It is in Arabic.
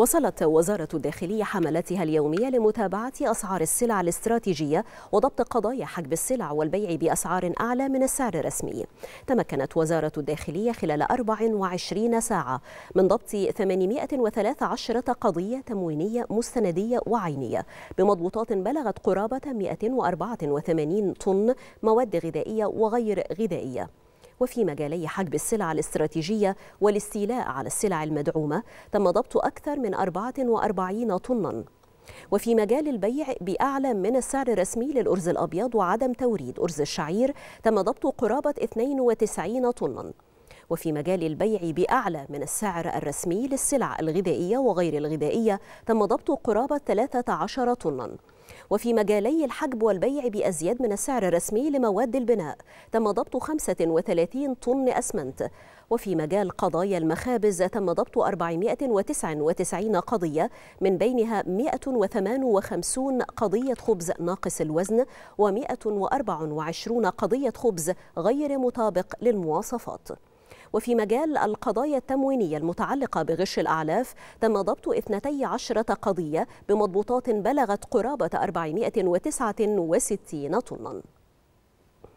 وصلت وزارة الداخلية حملاتها اليومية لمتابعة أسعار السلع الاستراتيجية وضبط قضايا حجب السلع والبيع بأسعار أعلى من السعر الرسمي تمكنت وزارة الداخلية خلال 24 ساعة من ضبط 813 قضية تموينية مستندية وعينية بمضبوطات بلغت قرابة 184 طن مواد غذائية وغير غذائية وفي مجالي حجب السلع الاستراتيجية والاستيلاء على السلع المدعومة تم ضبط أكثر من 44 طناً وفي مجال البيع بأعلى من السعر الرسمي للأرز الأبيض وعدم توريد أرز الشعير تم ضبط قرابة 92 طناً وفي مجال البيع بأعلى من السعر الرسمي للسلع الغذائية وغير الغذائية تم ضبط قرابة 13 طناً وفي مجالي الحجب والبيع بأزياد من السعر الرسمي لمواد البناء تم ضبط 35 طن أسمنت وفي مجال قضايا المخابز تم ضبط 499 قضية من بينها 158 قضية خبز ناقص الوزن و124 قضية خبز غير مطابق للمواصفات وفي مجال القضايا التموينية المتعلقة بغش الأعلاف تم ضبط 12 قضية بمضبوطات بلغت قرابة 469 طنا